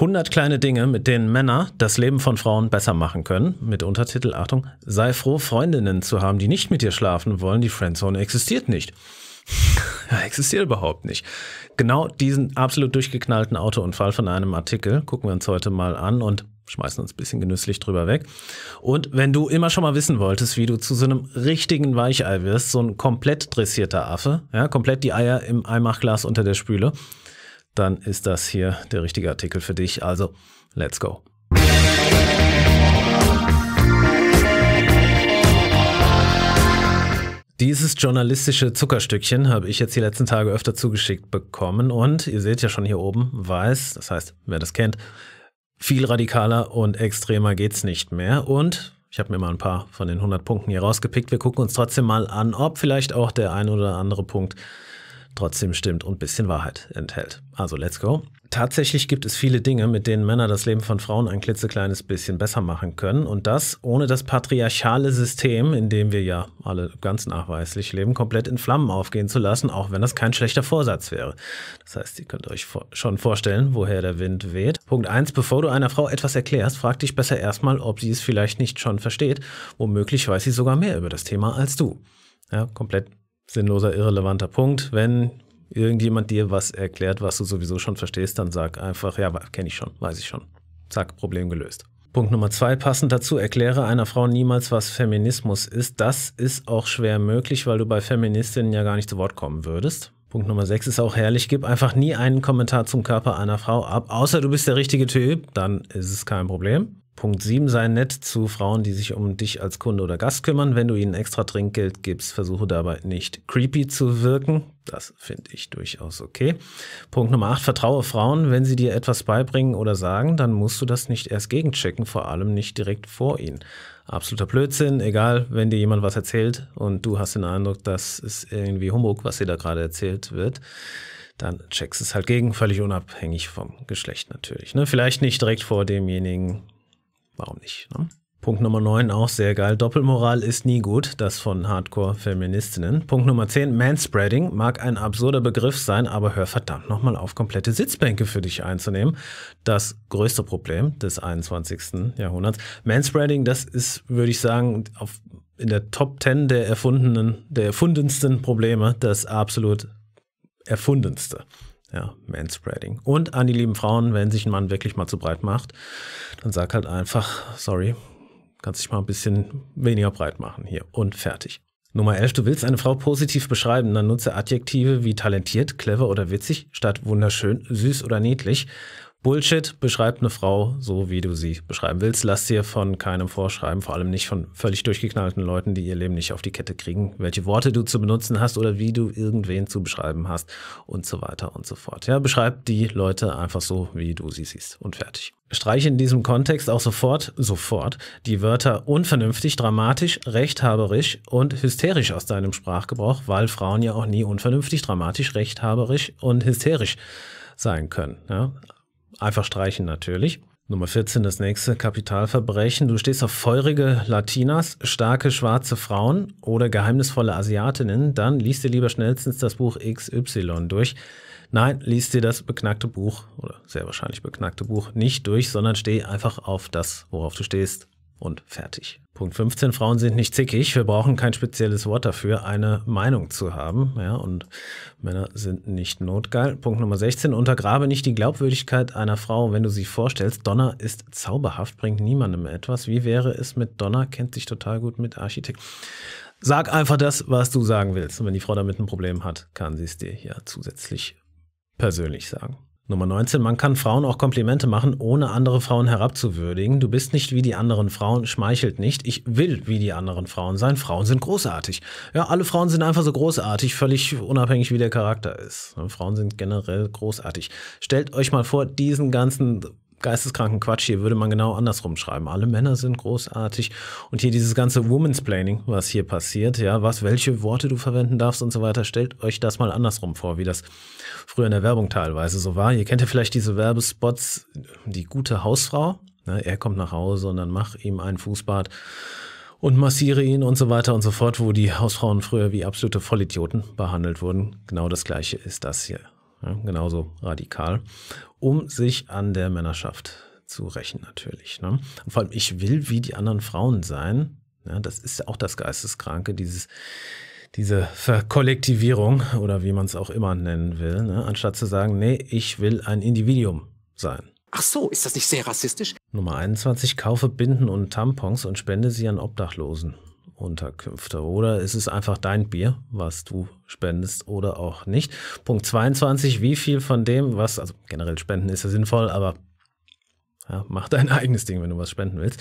100 kleine Dinge, mit denen Männer das Leben von Frauen besser machen können. Mit Untertitel, Achtung, sei froh, Freundinnen zu haben, die nicht mit dir schlafen wollen. Die Friendzone existiert nicht. Ja, existiert überhaupt nicht. Genau diesen absolut durchgeknallten Autounfall von einem Artikel gucken wir uns heute mal an und schmeißen uns ein bisschen genüsslich drüber weg. Und wenn du immer schon mal wissen wolltest, wie du zu so einem richtigen Weichei wirst, so ein komplett dressierter Affe, ja, komplett die Eier im Eimachglas unter der Spüle, dann ist das hier der richtige Artikel für dich. Also, let's go. Dieses journalistische Zuckerstückchen habe ich jetzt die letzten Tage öfter zugeschickt bekommen und ihr seht ja schon hier oben, weiß, das heißt, wer das kennt, viel radikaler und extremer geht's nicht mehr und ich habe mir mal ein paar von den 100 Punkten hier rausgepickt. Wir gucken uns trotzdem mal an, ob vielleicht auch der ein oder andere Punkt trotzdem stimmt und ein bisschen Wahrheit enthält. Also let's go. Tatsächlich gibt es viele Dinge, mit denen Männer das Leben von Frauen ein klitzekleines bisschen besser machen können. Und das ohne das patriarchale System, in dem wir ja alle ganz nachweislich leben, komplett in Flammen aufgehen zu lassen, auch wenn das kein schlechter Vorsatz wäre. Das heißt, ihr könnt euch schon vorstellen, woher der Wind weht. Punkt 1. Bevor du einer Frau etwas erklärst, frag dich besser erstmal, ob sie es vielleicht nicht schon versteht. Womöglich weiß sie sogar mehr über das Thema als du. Ja, komplett sinnloser, irrelevanter Punkt. Wenn irgendjemand dir was erklärt, was du sowieso schon verstehst, dann sag einfach, ja, kenne ich schon, weiß ich schon. Zack, Problem gelöst. Punkt Nummer zwei, passend dazu, erkläre einer Frau niemals, was Feminismus ist. Das ist auch schwer möglich, weil du bei Feministinnen ja gar nicht zu Wort kommen würdest. Punkt Nummer sechs ist auch herrlich, gib einfach nie einen Kommentar zum Körper einer Frau ab, außer du bist der richtige Typ, dann ist es kein Problem. Punkt 7, sei nett zu Frauen, die sich um dich als Kunde oder Gast kümmern. Wenn du ihnen extra Trinkgeld gibst, versuche dabei nicht creepy zu wirken. Das finde ich durchaus okay. Punkt Nummer 8, vertraue Frauen. Wenn sie dir etwas beibringen oder sagen, dann musst du das nicht erst gegenchecken, vor allem nicht direkt vor ihnen. Absoluter Blödsinn, egal, wenn dir jemand was erzählt und du hast den Eindruck, das ist irgendwie Humbug, was dir da gerade erzählt wird dann checkst es halt gegen, völlig unabhängig vom Geschlecht natürlich. Ne? Vielleicht nicht direkt vor demjenigen, warum nicht? Ne? Punkt Nummer 9, auch sehr geil. Doppelmoral ist nie gut, das von Hardcore-Feministinnen. Punkt Nummer 10, Manspreading mag ein absurder Begriff sein, aber hör verdammt nochmal auf, komplette Sitzbänke für dich einzunehmen. Das größte Problem des 21. Jahrhunderts. Manspreading, das ist, würde ich sagen, auf, in der Top 10 der erfundenen, der erfundensten Probleme das absolut erfundenste. Ja, Manspreading. Und an die lieben Frauen, wenn sich ein Mann wirklich mal zu breit macht, dann sag halt einfach, sorry, kannst dich mal ein bisschen weniger breit machen hier und fertig. Nummer 11, du willst eine Frau positiv beschreiben, dann nutze Adjektive wie talentiert, clever oder witzig statt wunderschön, süß oder niedlich Bullshit beschreibt eine Frau so, wie du sie beschreiben willst. Lass dir von keinem vorschreiben, vor allem nicht von völlig durchgeknallten Leuten, die ihr Leben nicht auf die Kette kriegen, welche Worte du zu benutzen hast oder wie du irgendwen zu beschreiben hast und so weiter und so fort. Ja, beschreib die Leute einfach so, wie du sie siehst und fertig. Streiche in diesem Kontext auch sofort, sofort die Wörter unvernünftig, dramatisch, rechthaberisch und hysterisch aus deinem Sprachgebrauch, weil Frauen ja auch nie unvernünftig, dramatisch, rechthaberisch und hysterisch sein können. Ja? Einfach streichen natürlich. Nummer 14, das nächste Kapitalverbrechen. Du stehst auf feurige Latinas, starke schwarze Frauen oder geheimnisvolle Asiatinnen, dann liest dir lieber schnellstens das Buch XY durch. Nein, liest dir das beknackte Buch oder sehr wahrscheinlich beknackte Buch nicht durch, sondern steh einfach auf das, worauf du stehst und fertig. Punkt 15, Frauen sind nicht zickig. Wir brauchen kein spezielles Wort dafür, eine Meinung zu haben. Ja, und Männer sind nicht notgeil. Punkt Nummer 16, untergrabe nicht die Glaubwürdigkeit einer Frau, wenn du sie vorstellst. Donner ist zauberhaft, bringt niemandem etwas. Wie wäre es mit Donner? Kennt sich total gut mit Architekt. Sag einfach das, was du sagen willst. Und wenn die Frau damit ein Problem hat, kann sie es dir ja zusätzlich persönlich sagen. Nummer 19. Man kann Frauen auch Komplimente machen, ohne andere Frauen herabzuwürdigen. Du bist nicht wie die anderen Frauen, schmeichelt nicht. Ich will wie die anderen Frauen sein. Frauen sind großartig. Ja, alle Frauen sind einfach so großartig, völlig unabhängig, wie der Charakter ist. Frauen sind generell großartig. Stellt euch mal vor, diesen ganzen geisteskranken Quatsch hier würde man genau andersrum schreiben. Alle Männer sind großartig und hier dieses ganze Woman's Planning, was hier passiert, ja, was welche Worte du verwenden darfst und so weiter, stellt euch das mal andersrum vor, wie das früher in der Werbung teilweise so war. Ihr kennt ja vielleicht diese Werbespots, die gute Hausfrau. Ne? Er kommt nach Hause und dann mach ihm ein Fußbad und massiere ihn und so weiter und so fort, wo die Hausfrauen früher wie absolute Vollidioten behandelt wurden. Genau das gleiche ist das hier. Ja, genauso radikal, um sich an der Männerschaft zu rächen natürlich. Ne? Und vor allem, ich will wie die anderen Frauen sein. Ja, das ist ja auch das Geisteskranke, dieses diese Verkollektivierung oder wie man es auch immer nennen will, ne? anstatt zu sagen, nee, ich will ein Individuum sein. Ach so, ist das nicht sehr rassistisch? Nummer 21, kaufe Binden und Tampons und spende sie an Obdachlosen. Unterkünfte. Oder ist es einfach dein Bier, was du spendest oder auch nicht? Punkt 22, wie viel von dem, was, also generell spenden ist ja sinnvoll, aber ja, mach dein eigenes Ding, wenn du was spenden willst.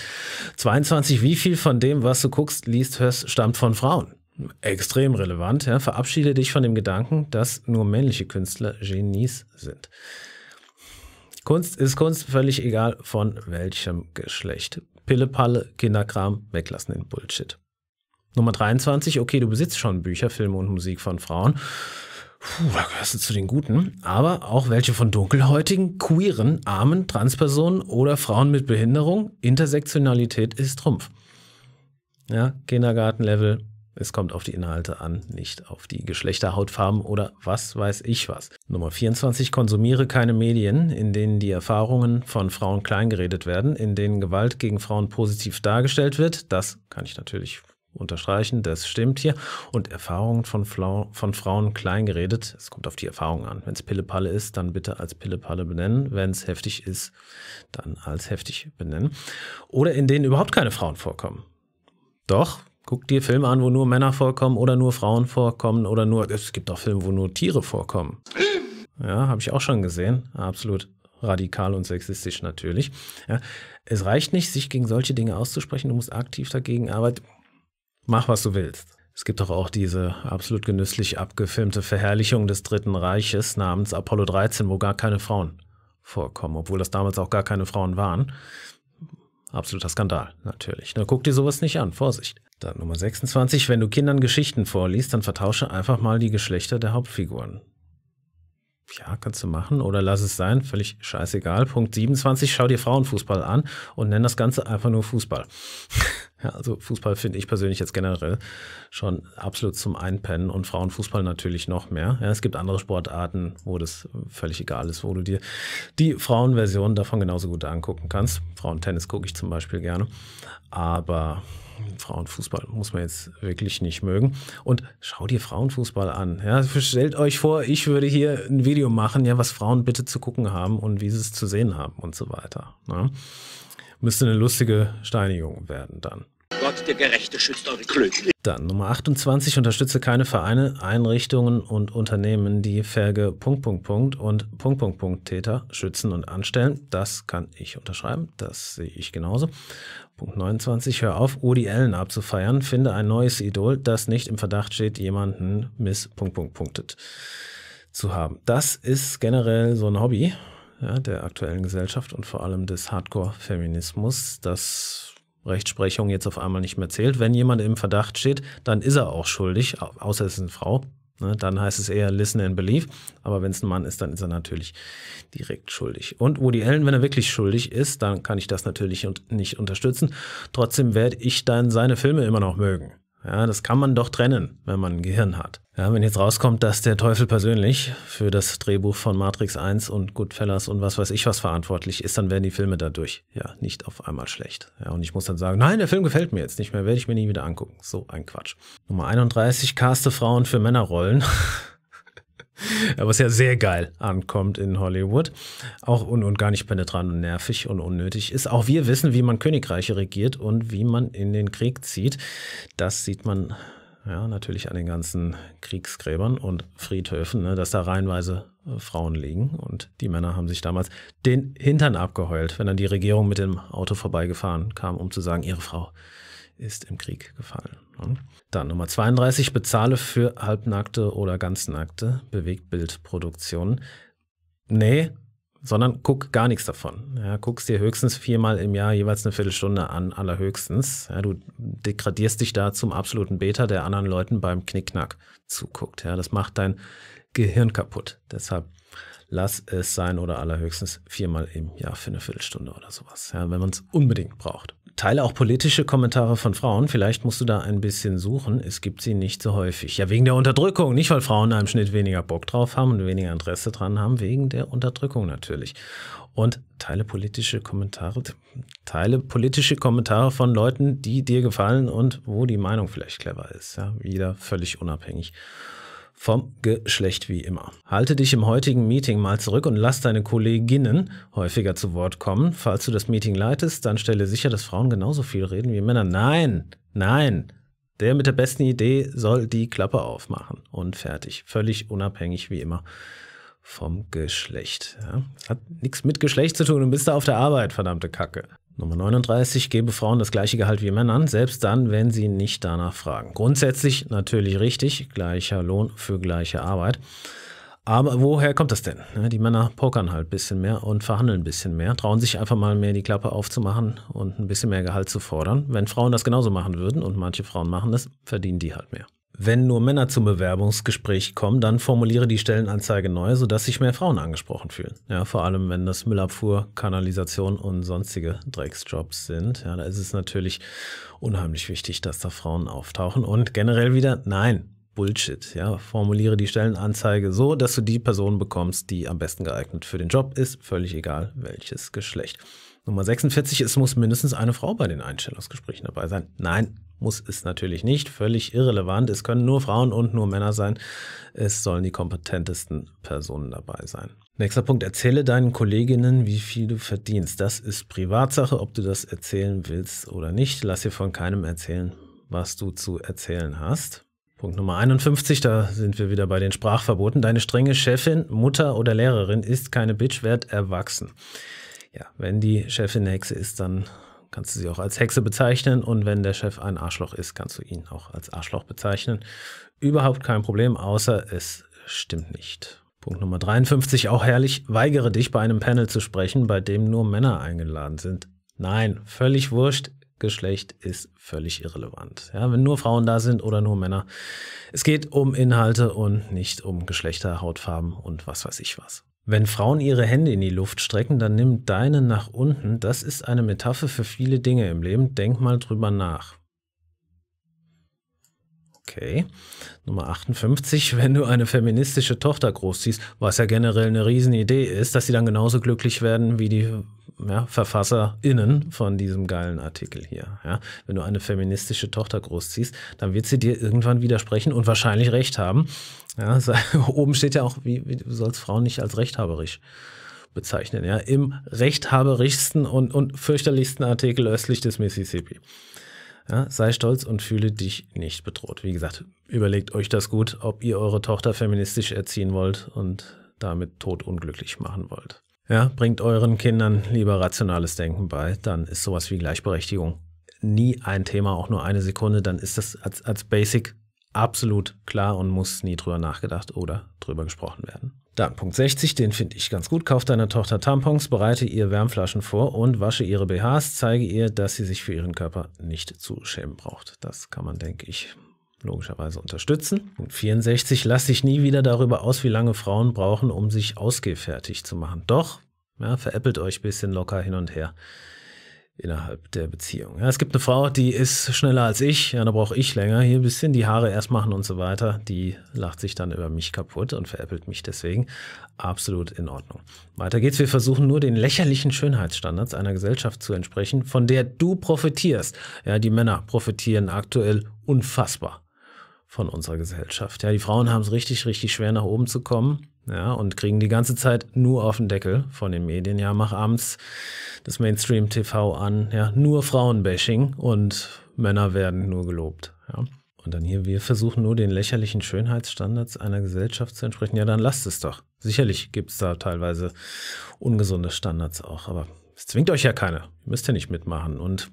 22, wie viel von dem, was du guckst, liest, hörst, stammt von Frauen? extrem relevant, ja, verabschiede dich von dem Gedanken, dass nur männliche Künstler Genies sind. Kunst ist Kunst, völlig egal von welchem Geschlecht. Pille-Palle, Kinderkram, weglassen den Bullshit. Nummer 23, okay, du besitzt schon Bücher, Filme und Musik von Frauen. Puh, da gehörst du zu den Guten. Aber auch welche von dunkelhäutigen, queeren, armen, Transpersonen oder Frauen mit Behinderung. Intersektionalität ist Trumpf. Ja, Kindergartenlevel, es kommt auf die Inhalte an, nicht auf die Geschlechterhautfarben oder was weiß ich was. Nummer 24. Konsumiere keine Medien, in denen die Erfahrungen von Frauen kleingeredet werden, in denen Gewalt gegen Frauen positiv dargestellt wird. Das kann ich natürlich unterstreichen, das stimmt hier. Und Erfahrungen von, Flau von Frauen kleingeredet, es kommt auf die Erfahrung an. Wenn es Pillepalle ist, dann bitte als Pillepalle benennen. Wenn es heftig ist, dann als heftig benennen. Oder in denen überhaupt keine Frauen vorkommen. Doch, Guck dir Filme an, wo nur Männer vorkommen oder nur Frauen vorkommen oder nur, es gibt auch Filme, wo nur Tiere vorkommen. Ja, habe ich auch schon gesehen. Absolut radikal und sexistisch natürlich. Ja, es reicht nicht, sich gegen solche Dinge auszusprechen. Du musst aktiv dagegen arbeiten. Mach, was du willst. Es gibt doch auch diese absolut genüsslich abgefilmte Verherrlichung des Dritten Reiches namens Apollo 13, wo gar keine Frauen vorkommen, obwohl das damals auch gar keine Frauen waren. Absoluter Skandal, natürlich. Na, guck dir sowas nicht an, Vorsicht. Dann Nummer 26. Wenn du Kindern Geschichten vorliest, dann vertausche einfach mal die Geschlechter der Hauptfiguren. Ja, kannst du machen oder lass es sein, völlig scheißegal. Punkt 27, schau dir Frauenfußball an und nenn das Ganze einfach nur Fußball. Ja, also Fußball finde ich persönlich jetzt generell schon absolut zum Einpennen und Frauenfußball natürlich noch mehr. Ja, es gibt andere Sportarten, wo das völlig egal ist, wo du dir die Frauenversion davon genauso gut angucken kannst. Frauentennis gucke ich zum Beispiel gerne, aber Frauenfußball muss man jetzt wirklich nicht mögen. Und schau dir Frauenfußball an. Ja, stellt euch vor, ich würde hier ein Video machen, ja, was Frauen bitte zu gucken haben und wie sie es zu sehen haben und so weiter. Ne? Müsste eine lustige Steinigung werden dann. Gott, der Gerechte, schützt eure Klöten. Dann Nummer 28, unterstütze keine Vereine, Einrichtungen und Unternehmen, die Felge Punkt, Punkt, Punkt und Punkt, Punkt, Punkt Täter schützen und anstellen. Das kann ich unterschreiben, das sehe ich genauso. Punkt 29, hör auf, Udi Ellen abzufeiern, finde ein neues Idol, das nicht im Verdacht steht, jemanden miss Punkt, Punkt, Punktet zu haben. Das ist generell so ein Hobby ja, der aktuellen Gesellschaft und vor allem des Hardcore-Feminismus, dass Rechtsprechung jetzt auf einmal nicht mehr zählt. Wenn jemand im Verdacht steht, dann ist er auch schuldig, außer es ist eine Frau. Ne, dann heißt es eher listen and believe. Aber wenn es ein Mann ist, dann ist er natürlich direkt schuldig. Und Woody Allen, wenn er wirklich schuldig ist, dann kann ich das natürlich nicht unterstützen. Trotzdem werde ich dann seine Filme immer noch mögen. Ja, das kann man doch trennen, wenn man ein Gehirn hat. Ja, wenn jetzt rauskommt, dass der Teufel persönlich für das Drehbuch von Matrix 1 und Goodfellas und was weiß ich was verantwortlich ist, dann werden die Filme dadurch ja nicht auf einmal schlecht. Ja, und ich muss dann sagen, nein, der Film gefällt mir jetzt nicht mehr, werde ich mir nie wieder angucken. So ein Quatsch. Nummer 31, caste Frauen für Männerrollen. was ja sehr geil ankommt in Hollywood. Auch und, und gar nicht penetrant und nervig und unnötig ist. Auch wir wissen, wie man Königreiche regiert und wie man in den Krieg zieht. Das sieht man ja, natürlich an den ganzen Kriegsgräbern und Friedhöfen, ne, dass da reihenweise äh, Frauen liegen. Und die Männer haben sich damals den Hintern abgeheult, wenn dann die Regierung mit dem Auto vorbeigefahren kam, um zu sagen, ihre Frau ist im Krieg gefallen. Ne? Dann Nummer 32, bezahle für halbnackte oder ganznackte Bewegtbildproduktion. Nee, sondern guck gar nichts davon. Ja, guck's dir höchstens viermal im Jahr jeweils eine Viertelstunde an, allerhöchstens. Ja, du degradierst dich da zum absoluten Beta, der anderen Leuten beim Knickknack zuguckt. Ja, das macht dein Gehirn kaputt. Deshalb lass es sein oder allerhöchstens viermal im Jahr für eine Viertelstunde oder sowas, ja, wenn man es unbedingt braucht teile auch politische Kommentare von Frauen. Vielleicht musst du da ein bisschen suchen. Es gibt sie nicht so häufig. Ja, wegen der Unterdrückung. Nicht, weil Frauen im Schnitt weniger Bock drauf haben und weniger Interesse dran haben. Wegen der Unterdrückung natürlich. Und teile politische Kommentare. Teile politische Kommentare von Leuten, die dir gefallen und wo die Meinung vielleicht clever ist. Ja, jeder völlig unabhängig vom Geschlecht wie immer. Halte dich im heutigen Meeting mal zurück und lass deine Kolleginnen häufiger zu Wort kommen. Falls du das Meeting leitest, dann stelle sicher, dass Frauen genauso viel reden wie Männer. Nein, nein. Der mit der besten Idee soll die Klappe aufmachen und fertig. Völlig unabhängig wie immer vom Geschlecht. Ja? Hat nichts mit Geschlecht zu tun. Du bist da auf der Arbeit, verdammte Kacke. Nummer 39, gebe Frauen das gleiche Gehalt wie Männern, selbst dann, wenn sie nicht danach fragen. Grundsätzlich natürlich richtig, gleicher Lohn für gleiche Arbeit. Aber woher kommt das denn? Die Männer pokern halt ein bisschen mehr und verhandeln ein bisschen mehr, trauen sich einfach mal mehr die Klappe aufzumachen und ein bisschen mehr Gehalt zu fordern. Wenn Frauen das genauso machen würden, und manche Frauen machen das, verdienen die halt mehr wenn nur Männer zum Bewerbungsgespräch kommen, dann formuliere die Stellenanzeige neu, sodass sich mehr Frauen angesprochen fühlen. Ja, vor allem, wenn das Müllabfuhr, Kanalisation und sonstige Drecksjobs sind. Ja, da ist es natürlich unheimlich wichtig, dass da Frauen auftauchen. Und generell wieder, nein, Bullshit. Ja, formuliere die Stellenanzeige so, dass du die Person bekommst, die am besten geeignet für den Job ist, völlig egal welches Geschlecht. Nummer 46, es muss mindestens eine Frau bei den Einstellungsgesprächen dabei sein. Nein, muss es natürlich nicht, völlig irrelevant. Es können nur Frauen und nur Männer sein. Es sollen die kompetentesten Personen dabei sein. Nächster Punkt, erzähle deinen Kolleginnen, wie viel du verdienst. Das ist Privatsache, ob du das erzählen willst oder nicht. Lass dir von keinem erzählen, was du zu erzählen hast. Punkt Nummer 51, da sind wir wieder bei den Sprachverboten. Deine strenge Chefin, Mutter oder Lehrerin ist keine Bitch, wert erwachsen. Ja, wenn die Chefin Hexe ist, dann kannst du sie auch als Hexe bezeichnen und wenn der Chef ein Arschloch ist, kannst du ihn auch als Arschloch bezeichnen. Überhaupt kein Problem, außer es stimmt nicht. Punkt Nummer 53, auch herrlich, weigere dich bei einem Panel zu sprechen, bei dem nur Männer eingeladen sind. Nein, völlig wurscht, Geschlecht ist völlig irrelevant. Ja, wenn nur Frauen da sind oder nur Männer. Es geht um Inhalte und nicht um Geschlechter, Hautfarben und was weiß ich was. Wenn Frauen ihre Hände in die Luft strecken, dann nimm deine nach unten. Das ist eine Metapher für viele Dinge im Leben. Denk mal drüber nach. Okay. Nummer 58, wenn du eine feministische Tochter großziehst, was ja generell eine Riesenidee ist, dass sie dann genauso glücklich werden wie die ja, VerfasserInnen von diesem geilen Artikel hier. Ja. Wenn du eine feministische Tochter großziehst, dann wird sie dir irgendwann widersprechen und wahrscheinlich recht haben. Ja, oben steht ja auch, wie, wie, du sollst Frauen nicht als rechthaberisch bezeichnen. Ja. Im rechthaberischsten und, und fürchterlichsten Artikel östlich des Mississippi. Ja, sei stolz und fühle dich nicht bedroht. Wie gesagt, überlegt euch das gut, ob ihr eure Tochter feministisch erziehen wollt und damit todunglücklich machen wollt. Ja, bringt euren Kindern lieber rationales Denken bei, dann ist sowas wie Gleichberechtigung nie ein Thema, auch nur eine Sekunde, dann ist das als, als Basic absolut klar und muss nie drüber nachgedacht oder drüber gesprochen werden. Dann Punkt 60, den finde ich ganz gut. Kauf deiner Tochter Tampons, bereite ihr Wärmflaschen vor und wasche ihre BHs. Zeige ihr, dass sie sich für ihren Körper nicht zu schämen braucht. Das kann man, denke ich, logischerweise unterstützen. Punkt 64, lass dich nie wieder darüber aus, wie lange Frauen brauchen, um sich ausgehfertig zu machen. Doch, ja, veräppelt euch ein bisschen locker hin und her innerhalb der Beziehung. Ja, es gibt eine Frau, die ist schneller als ich, ja, da brauche ich länger, hier ein bisschen die Haare erst machen und so weiter. Die lacht sich dann über mich kaputt und veräppelt mich deswegen. Absolut in Ordnung. Weiter geht's. Wir versuchen nur den lächerlichen Schönheitsstandards einer Gesellschaft zu entsprechen, von der du profitierst. Ja, die Männer profitieren aktuell unfassbar von unserer Gesellschaft. Ja, die Frauen haben es richtig, richtig schwer, nach oben zu kommen. Ja, und kriegen die ganze Zeit nur auf den Deckel von den Medien. Ja, mach abends das Mainstream-TV an. Ja, nur Frauenbashing und Männer werden nur gelobt. Ja. Und dann hier, wir versuchen nur den lächerlichen Schönheitsstandards einer Gesellschaft zu entsprechen. Ja, dann lasst es doch. Sicherlich gibt es da teilweise ungesunde Standards auch, aber es zwingt euch ja keiner. Ihr müsst ja nicht mitmachen. Und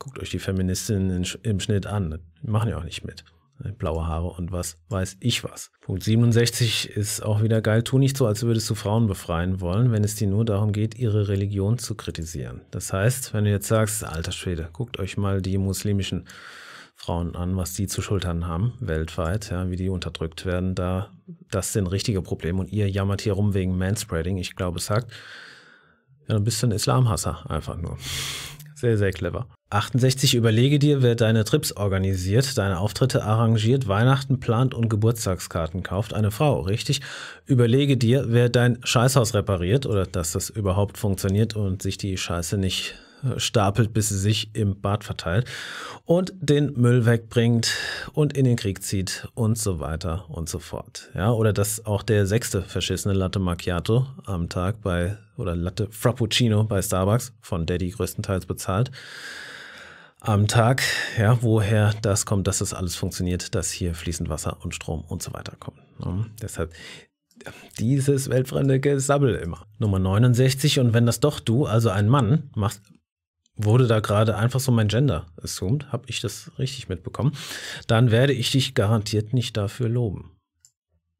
guckt euch die Feministinnen im Schnitt an. Die machen ja auch nicht mit. Äh, blaue Haare und was weiß ich was. Punkt 67 ist auch wieder geil. Tu nicht so, als würdest du Frauen befreien wollen, wenn es dir nur darum geht, ihre Religion zu kritisieren. Das heißt, wenn du jetzt sagst, alter Schwede, guckt euch mal die muslimischen Frauen an, was die zu schultern haben weltweit, ja, wie die unterdrückt werden, da das sind richtige Probleme und ihr jammert hier rum wegen Manspreading, ich glaube es sagt, ja, dann bist du ein Islamhasser einfach nur. Sehr, sehr clever. 68 überlege dir, wer deine Trips organisiert, deine Auftritte arrangiert, Weihnachten plant und Geburtstagskarten kauft. Eine Frau, richtig? Überlege dir, wer dein Scheißhaus repariert oder dass das überhaupt funktioniert und sich die Scheiße nicht äh, stapelt, bis sie sich im Bad verteilt und den Müll wegbringt und in den Krieg zieht und so weiter und so fort. Ja, oder dass auch der sechste verschissene Latte Macchiato am Tag bei oder Latte Frappuccino bei Starbucks von Daddy größtenteils bezahlt am Tag, ja, woher das kommt, dass das alles funktioniert, dass hier fließend Wasser und Strom und so weiter kommen. Ne? Deshalb dieses weltfremde Gesabbel immer. Nummer 69 und wenn das doch du, also ein Mann, machst, wurde da gerade einfach so mein Gender assumed, habe ich das richtig mitbekommen, dann werde ich dich garantiert nicht dafür loben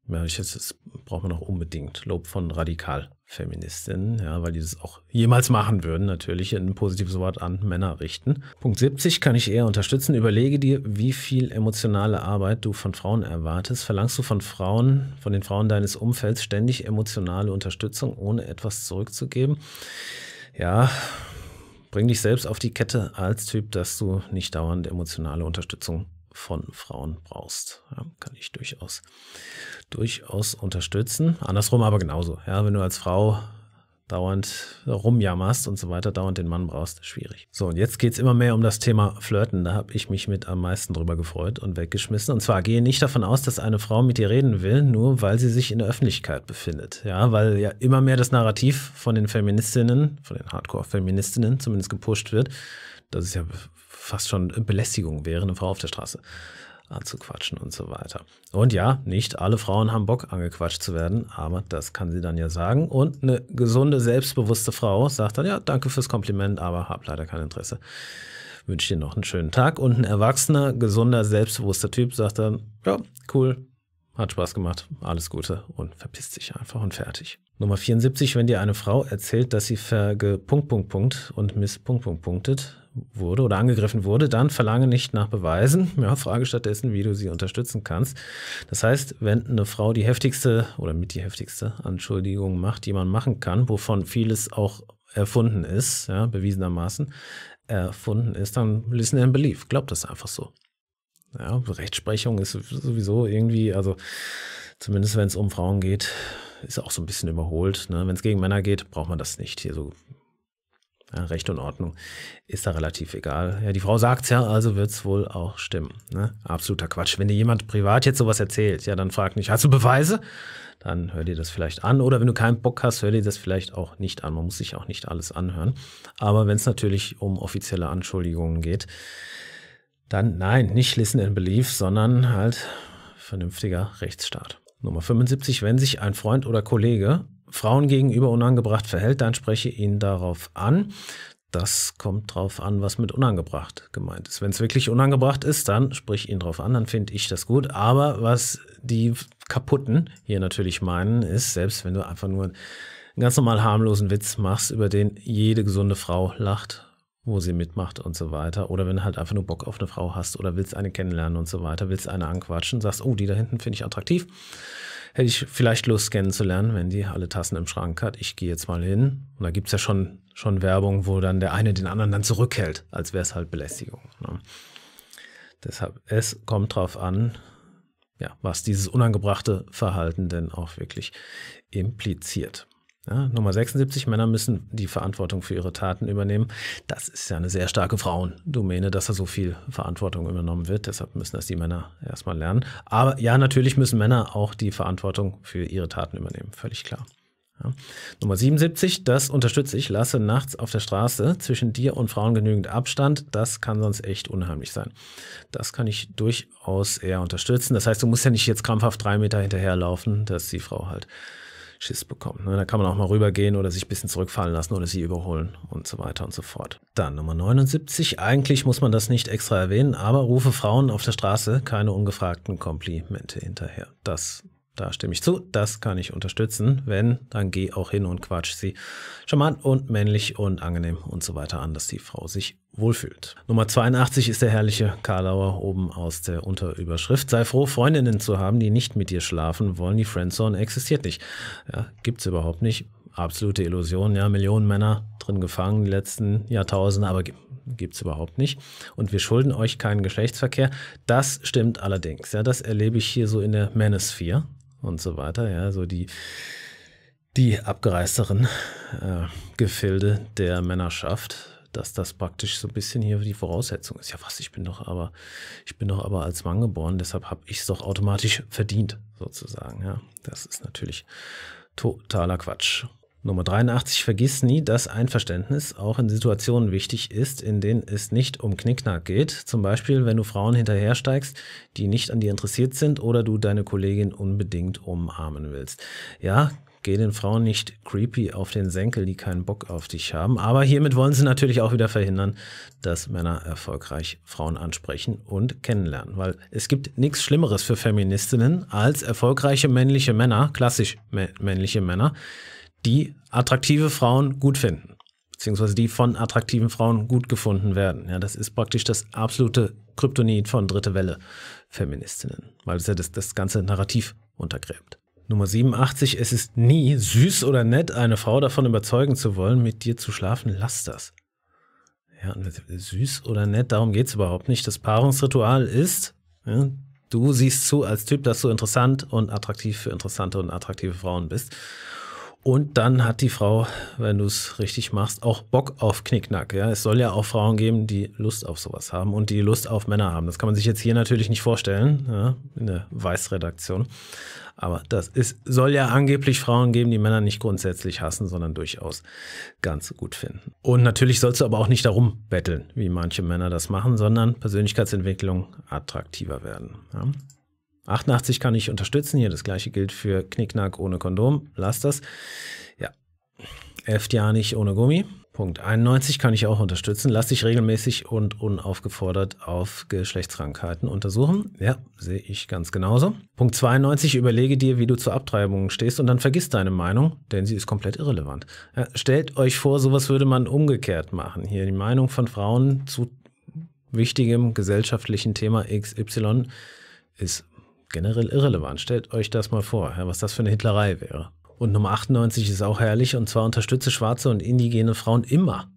ja, ich jetzt, das braucht man auch unbedingt. Lob von Radikalfeministinnen, ja, weil die das auch jemals machen würden, natürlich ein positives Wort an Männer richten. Punkt 70 kann ich eher unterstützen. Überlege dir, wie viel emotionale Arbeit du von Frauen erwartest. Verlangst du von Frauen, von den Frauen deines Umfelds ständig emotionale Unterstützung, ohne etwas zurückzugeben? Ja, bring dich selbst auf die Kette als Typ, dass du nicht dauernd emotionale Unterstützung von Frauen brauchst. Ja, kann ich durchaus, durchaus unterstützen. Andersrum aber genauso. Ja, wenn du als Frau dauernd rumjammerst und so weiter, dauernd den Mann brauchst, schwierig. So, und jetzt geht es immer mehr um das Thema Flirten. Da habe ich mich mit am meisten drüber gefreut und weggeschmissen. Und zwar gehe nicht davon aus, dass eine Frau mit dir reden will, nur weil sie sich in der Öffentlichkeit befindet. Ja, weil ja immer mehr das Narrativ von den Feministinnen, von den Hardcore-Feministinnen zumindest gepusht wird, das ist ja fast schon Belästigung wäre, eine Frau auf der Straße anzuquatschen und so weiter. Und ja, nicht alle Frauen haben Bock, angequatscht zu werden, aber das kann sie dann ja sagen. Und eine gesunde, selbstbewusste Frau sagt dann, ja, danke fürs Kompliment, aber hab leider kein Interesse. Wünsche dir noch einen schönen Tag. Und ein erwachsener, gesunder, selbstbewusster Typ sagt dann, ja, cool, hat Spaß gemacht, alles Gute und verpisst sich einfach und fertig. Nummer 74, wenn dir eine Frau erzählt, dass sie verge und Miss Punktet, wurde oder angegriffen wurde, dann verlange nicht nach Beweisen, ja, frage stattdessen, wie du sie unterstützen kannst. Das heißt, wenn eine Frau die heftigste oder mit die heftigste Anschuldigung macht, die man machen kann, wovon vieles auch erfunden ist, ja, bewiesenermaßen erfunden ist, dann listen and believe, glaubt das einfach so. Ja, Rechtsprechung ist sowieso irgendwie, also zumindest wenn es um Frauen geht, ist auch so ein bisschen überholt. Ne? Wenn es gegen Männer geht, braucht man das nicht. Hier so ja, Recht und Ordnung ist da relativ egal. Ja, die Frau sagt es ja, also wird es wohl auch stimmen. Ne? Absoluter Quatsch. Wenn dir jemand privat jetzt sowas erzählt, ja, dann frag nicht, hast du Beweise? Dann hör dir das vielleicht an. Oder wenn du keinen Bock hast, hör dir das vielleicht auch nicht an. Man muss sich auch nicht alles anhören. Aber wenn es natürlich um offizielle Anschuldigungen geht, dann nein, nicht listen and believe, sondern halt vernünftiger Rechtsstaat. Nummer 75, wenn sich ein Freund oder Kollege Frauen gegenüber unangebracht verhält, dann spreche ihn darauf an. Das kommt drauf an, was mit unangebracht gemeint ist. Wenn es wirklich unangebracht ist, dann sprich ihn drauf an, dann finde ich das gut. Aber was die Kaputten hier natürlich meinen, ist, selbst wenn du einfach nur einen ganz normal harmlosen Witz machst, über den jede gesunde Frau lacht wo sie mitmacht und so weiter. Oder wenn du halt einfach nur Bock auf eine Frau hast oder willst eine kennenlernen und so weiter, willst eine anquatschen, sagst, oh, die da hinten finde ich attraktiv. Hätte ich vielleicht Lust kennenzulernen, wenn die alle Tassen im Schrank hat. Ich gehe jetzt mal hin. Und da gibt es ja schon, schon Werbung, wo dann der eine den anderen dann zurückhält, als wäre es halt Belästigung. Ne? Deshalb, es kommt drauf an, ja, was dieses unangebrachte Verhalten denn auch wirklich impliziert. Ja, Nummer 76, Männer müssen die Verantwortung für ihre Taten übernehmen. Das ist ja eine sehr starke Frauendomäne, dass da so viel Verantwortung übernommen wird. Deshalb müssen das die Männer erstmal lernen. Aber ja, natürlich müssen Männer auch die Verantwortung für ihre Taten übernehmen. Völlig klar. Ja. Nummer 77, das unterstütze ich. Lasse nachts auf der Straße zwischen dir und Frauen genügend Abstand. Das kann sonst echt unheimlich sein. Das kann ich durchaus eher unterstützen. Das heißt, du musst ja nicht jetzt krampfhaft drei Meter hinterherlaufen, dass die Frau halt Schiss bekommen. Ne? Da kann man auch mal rübergehen oder sich ein bisschen zurückfallen lassen oder sie überholen und so weiter und so fort. Dann Nummer 79. Eigentlich muss man das nicht extra erwähnen, aber rufe Frauen auf der Straße keine ungefragten Komplimente hinterher. Das da stimme ich zu, das kann ich unterstützen. Wenn, dann geh auch hin und quatsch sie charmant und männlich und angenehm und so weiter an, dass die Frau sich wohlfühlt. Nummer 82 ist der herrliche Karlauer oben aus der Unterüberschrift. Sei froh, Freundinnen zu haben, die nicht mit dir schlafen wollen. Die Friendzone existiert nicht. Ja, gibt's überhaupt nicht. Absolute Illusion, ja, Millionen Männer drin gefangen die letzten Jahrtausende, aber gibt es überhaupt nicht. Und wir schulden euch keinen Geschlechtsverkehr. Das stimmt allerdings. Ja, das erlebe ich hier so in der Manosphere und so weiter. Ja, so die, die abgereisteren äh, Gefilde der Männerschaft dass das praktisch so ein bisschen hier die Voraussetzung ist. Ja, was, ich bin doch aber, ich bin doch aber als Mann geboren, deshalb habe ich es doch automatisch verdient, sozusagen. Ja, das ist natürlich totaler Quatsch. Nummer 83. Vergiss nie, dass Einverständnis auch in Situationen wichtig ist, in denen es nicht um Knickknack geht. Zum Beispiel, wenn du Frauen hinterhersteigst, die nicht an dir interessiert sind oder du deine Kollegin unbedingt umarmen willst. Ja, Geh den Frauen nicht creepy auf den Senkel, die keinen Bock auf dich haben. Aber hiermit wollen sie natürlich auch wieder verhindern, dass Männer erfolgreich Frauen ansprechen und kennenlernen. Weil es gibt nichts Schlimmeres für Feministinnen als erfolgreiche männliche Männer, klassisch männliche Männer, die attraktive Frauen gut finden beziehungsweise die von attraktiven Frauen gut gefunden werden. Ja, das ist praktisch das absolute Kryptonit von dritte Welle Feministinnen, weil es ja das, das ganze Narrativ untergräbt. Nummer 87. Es ist nie süß oder nett, eine Frau davon überzeugen zu wollen, mit dir zu schlafen. Lass das. Ja, süß oder nett, darum geht es überhaupt nicht. Das Paarungsritual ist, ja, du siehst zu als Typ, dass du interessant und attraktiv für interessante und attraktive Frauen bist. Und dann hat die Frau, wenn du es richtig machst, auch Bock auf Knickknack. Ja? Es soll ja auch Frauen geben, die Lust auf sowas haben und die Lust auf Männer haben. Das kann man sich jetzt hier natürlich nicht vorstellen, ja? in der Weißredaktion. Aber das ist, soll ja angeblich Frauen geben, die Männer nicht grundsätzlich hassen, sondern durchaus ganz gut finden. Und natürlich sollst du aber auch nicht darum betteln, wie manche Männer das machen, sondern Persönlichkeitsentwicklung attraktiver werden. Ja? 88 kann ich unterstützen. Hier das gleiche gilt für Knickknack ohne Kondom. Lass das. Ja. Elf Jahre nicht ohne Gummi. Punkt 91 kann ich auch unterstützen. Lass dich regelmäßig und unaufgefordert auf Geschlechtskrankheiten untersuchen. Ja, sehe ich ganz genauso. Punkt 92, überlege dir, wie du zur Abtreibung stehst und dann vergiss deine Meinung, denn sie ist komplett irrelevant. Ja, stellt euch vor, sowas würde man umgekehrt machen. Hier die Meinung von Frauen zu wichtigem gesellschaftlichen Thema XY ist generell irrelevant. Stellt euch das mal vor, ja, was das für eine Hitlerei wäre. Und Nummer 98 ist auch herrlich, und zwar unterstütze schwarze und indigene Frauen immer.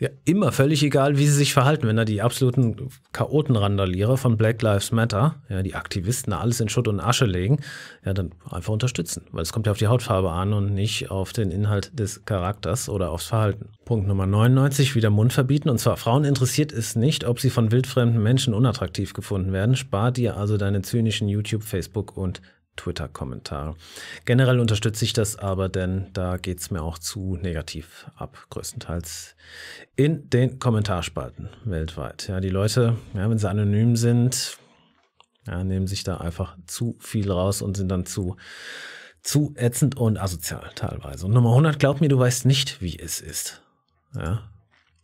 Ja, immer, völlig egal, wie sie sich verhalten. Wenn da die absoluten Chaotenrandalierer von Black Lives Matter, ja, die Aktivisten alles in Schutt und Asche legen, ja, dann einfach unterstützen. Weil es kommt ja auf die Hautfarbe an und nicht auf den Inhalt des Charakters oder aufs Verhalten. Punkt Nummer 99, wieder Mund verbieten. Und zwar, Frauen interessiert es nicht, ob sie von wildfremden Menschen unattraktiv gefunden werden. Spar dir also deine zynischen YouTube, Facebook und Twitter-Kommentar. Generell unterstütze ich das aber, denn da geht es mir auch zu negativ ab, größtenteils in den Kommentarspalten weltweit. Ja, die Leute, ja, wenn sie anonym sind, ja, nehmen sich da einfach zu viel raus und sind dann zu zu ätzend und asozial teilweise. Und Nummer 100, glaub mir, du weißt nicht, wie es ist. Ja,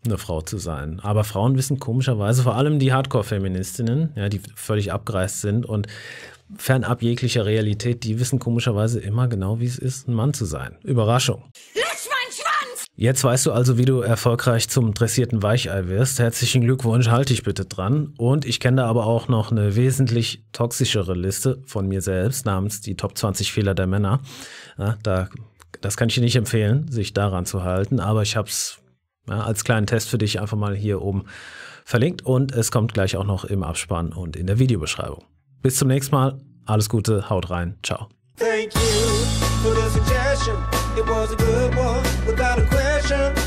eine Frau zu sein. Aber Frauen wissen komischerweise, vor allem die Hardcore-Feministinnen, ja, die völlig abgereist sind und fernab jeglicher Realität, die wissen komischerweise immer genau, wie es ist, ein Mann zu sein. Überraschung. Lutsch meinen Schwanz! Jetzt weißt du also, wie du erfolgreich zum dressierten Weichei wirst. Herzlichen Glückwunsch, halte ich bitte dran. Und ich kenne da aber auch noch eine wesentlich toxischere Liste von mir selbst namens die Top 20 Fehler der Männer. Ja, da, das kann ich dir nicht empfehlen, sich daran zu halten, aber ich habe es ja, als kleinen Test für dich einfach mal hier oben verlinkt und es kommt gleich auch noch im Abspann und in der Videobeschreibung. Bis zum nächsten Mal. Alles Gute, haut rein. Ciao. Thank you for the suggestion. It was a good one without a question.